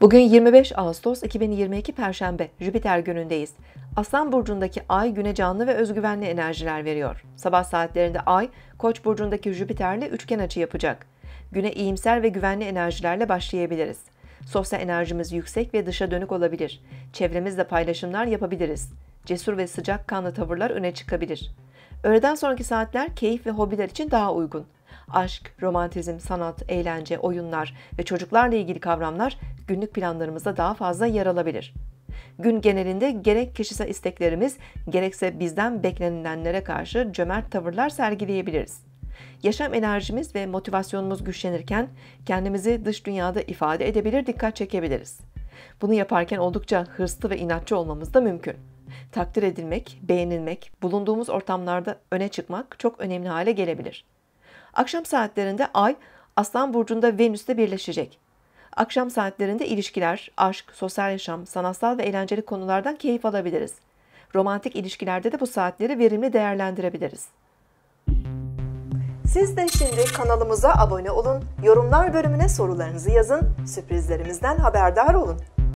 Bugün 25 Ağustos 2022 Perşembe, Jüpiter günündeyiz. Aslan burcundaki Ay güne canlı ve özgüvenli enerjiler veriyor. Sabah saatlerinde Ay, Koç burcundaki Jüpiter'le üçgen açı yapacak. Güne iyimser ve güvenli enerjilerle başlayabiliriz. Sosyal enerjimiz yüksek ve dışa dönük olabilir. Çevremizle paylaşımlar yapabiliriz. Cesur ve sıcakkanlı tavırlar öne çıkabilir. Öğleden sonraki saatler keyif ve hobiler için daha uygun aşk, romantizm, sanat, eğlence, oyunlar ve çocuklarla ilgili kavramlar günlük planlarımızda daha fazla yer alabilir. Gün genelinde gerek kişisel isteklerimiz gerekse bizden beklenilenlere karşı cömert tavırlar sergileyebiliriz. Yaşam enerjimiz ve motivasyonumuz güçlenirken kendimizi dış dünyada ifade edebilir, dikkat çekebiliriz. Bunu yaparken oldukça hırslı ve inatçı olmamız da mümkün. Takdir edilmek, beğenilmek, bulunduğumuz ortamlarda öne çıkmak çok önemli hale gelebilir. Akşam saatlerinde ay Aslan burcunda Venüs'te birleşecek. Akşam saatlerinde ilişkiler, aşk, sosyal yaşam, sanatsal ve eğlenceli konulardan keyif alabiliriz. Romantik ilişkilerde de bu saatleri verimli değerlendirebiliriz. Siz de şimdi kanalımıza abone olun, yorumlar bölümüne sorularınızı yazın, sürprizlerimizden haberdar olun.